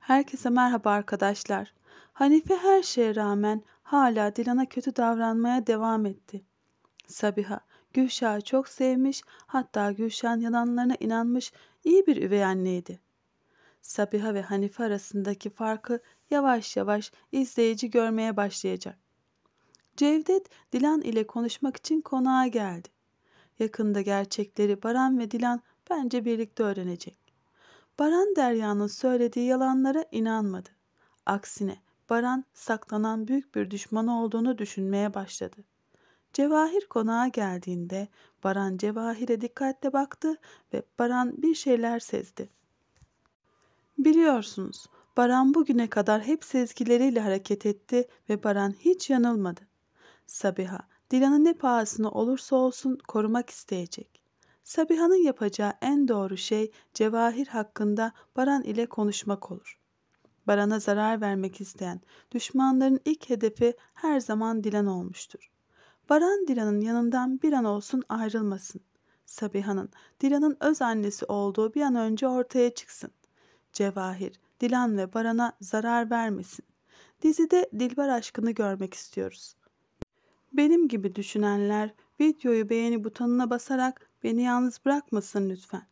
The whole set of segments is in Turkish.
Herkese merhaba arkadaşlar. Hanife her şeye rağmen hala Dilan'a kötü davranmaya devam etti. Sabiha, Gülşah'ı çok sevmiş, hatta Gülşah'ın yalanlarına inanmış iyi bir üvey anneydi. Sabiha ve Hanife arasındaki farkı yavaş yavaş izleyici görmeye başlayacak. Cevdet, Dilan ile konuşmak için konağa geldi. Yakında gerçekleri Baran ve Dilan bence birlikte öğrenecek. Baran Derya'nın söylediği yalanlara inanmadı. Aksine Baran saklanan büyük bir düşmanı olduğunu düşünmeye başladı. Cevahir konağa geldiğinde Baran Cevahir'e dikkatle baktı ve Baran bir şeyler sezdi. Biliyorsunuz Baran bugüne kadar hep sezgileriyle hareket etti ve Baran hiç yanılmadı. Sabiha Dilan'ı ne pahasına olursa olsun korumak isteyecek. Sabiha'nın yapacağı en doğru şey Cevahir hakkında Baran ile konuşmak olur. Baran'a zarar vermek isteyen düşmanların ilk hedefi her zaman Dilan olmuştur. Baran Dilan'ın yanından bir an olsun ayrılmasın. Sabiha'nın Dilan'ın öz annesi olduğu bir an önce ortaya çıksın. Cevahir, Dilan ve Baran'a zarar vermesin. Dizide Dilbar aşkını görmek istiyoruz. Benim gibi düşünenler videoyu beğeni butonuna basarak beni yalnız bırakmasın lütfen.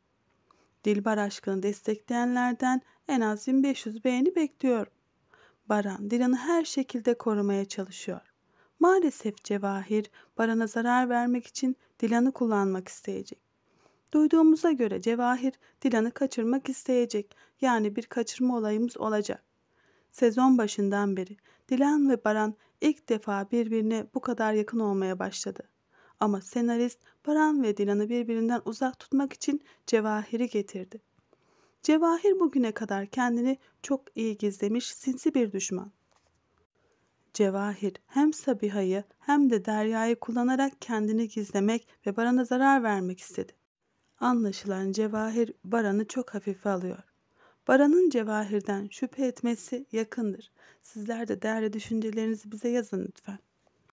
Dilbar aşkını destekleyenlerden en az 1500 beğeni bekliyorum. Baran Dilan'ı her şekilde korumaya çalışıyor. Maalesef Cevahir Baran'a zarar vermek için Dilan'ı kullanmak isteyecek. Duyduğumuza göre Cevahir Dilan'ı kaçırmak isteyecek. Yani bir kaçırma olayımız olacak. Sezon başından beri Dilan ve Baran ilk defa birbirine bu kadar yakın olmaya başladı. Ama senarist Baran ve Dilan'ı birbirinden uzak tutmak için Cevahir'i getirdi. Cevahir bugüne kadar kendini çok iyi gizlemiş sinsi bir düşman. Cevahir hem Sabiha'yı hem de Derya'yı kullanarak kendini gizlemek ve Baran'a zarar vermek istedi. Anlaşılan Cevahir Baran'ı çok hafife alıyor. Baran'ın Cevahir'den şüphe etmesi yakındır. Sizler de değerli düşüncelerinizi bize yazın lütfen.